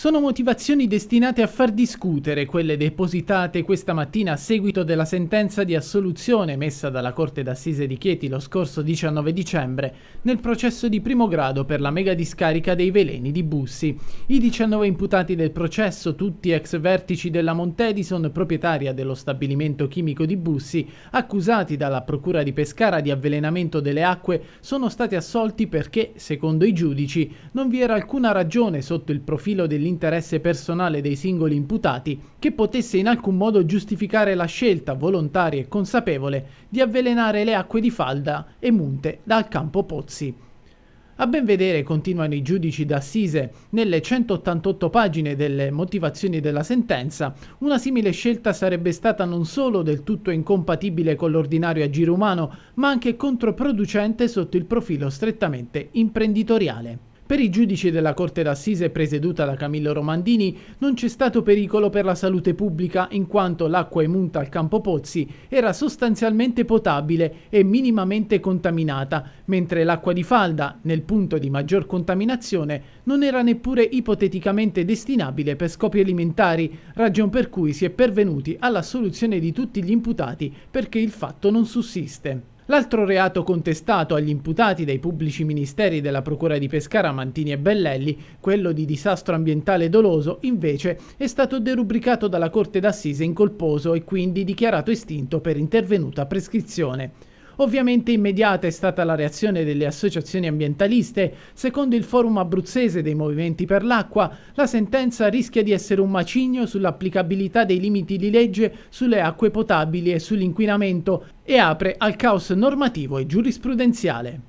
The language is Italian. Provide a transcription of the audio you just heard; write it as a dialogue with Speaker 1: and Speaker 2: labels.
Speaker 1: Sono motivazioni destinate a far discutere quelle depositate questa mattina a seguito della sentenza di assoluzione messa dalla Corte d'Assise di Chieti lo scorso 19 dicembre nel processo di primo grado per la mega discarica dei veleni di Bussi. I 19 imputati del processo, tutti ex vertici della Montedison, proprietaria dello stabilimento chimico di Bussi, accusati dalla Procura di Pescara di avvelenamento delle acque, sono stati assolti perché, secondo i giudici, non vi era alcuna ragione sotto il profilo dell'interno l'interesse personale dei singoli imputati che potesse in alcun modo giustificare la scelta volontaria e consapevole di avvelenare le acque di falda e munte dal campo Pozzi. A ben vedere, continuano i giudici d'assise, nelle 188 pagine delle motivazioni della sentenza, una simile scelta sarebbe stata non solo del tutto incompatibile con l'ordinario agire umano, ma anche controproducente sotto il profilo strettamente imprenditoriale. Per i giudici della Corte d'Assise presieduta da Camillo Romandini non c'è stato pericolo per la salute pubblica in quanto l'acqua emunta al Campo Pozzi era sostanzialmente potabile e minimamente contaminata, mentre l'acqua di falda, nel punto di maggior contaminazione, non era neppure ipoteticamente destinabile per scopi alimentari, ragion per cui si è pervenuti alla soluzione di tutti gli imputati perché il fatto non sussiste. L'altro reato contestato agli imputati dai pubblici ministeri della Procura di Pescara Mantini e Bellelli, quello di disastro ambientale doloso, invece è stato derubricato dalla Corte d'Assise in colposo e quindi dichiarato estinto per intervenuta prescrizione. Ovviamente immediata è stata la reazione delle associazioni ambientaliste. Secondo il forum abruzzese dei movimenti per l'acqua, la sentenza rischia di essere un macigno sull'applicabilità dei limiti di legge sulle acque potabili e sull'inquinamento e apre al caos normativo e giurisprudenziale.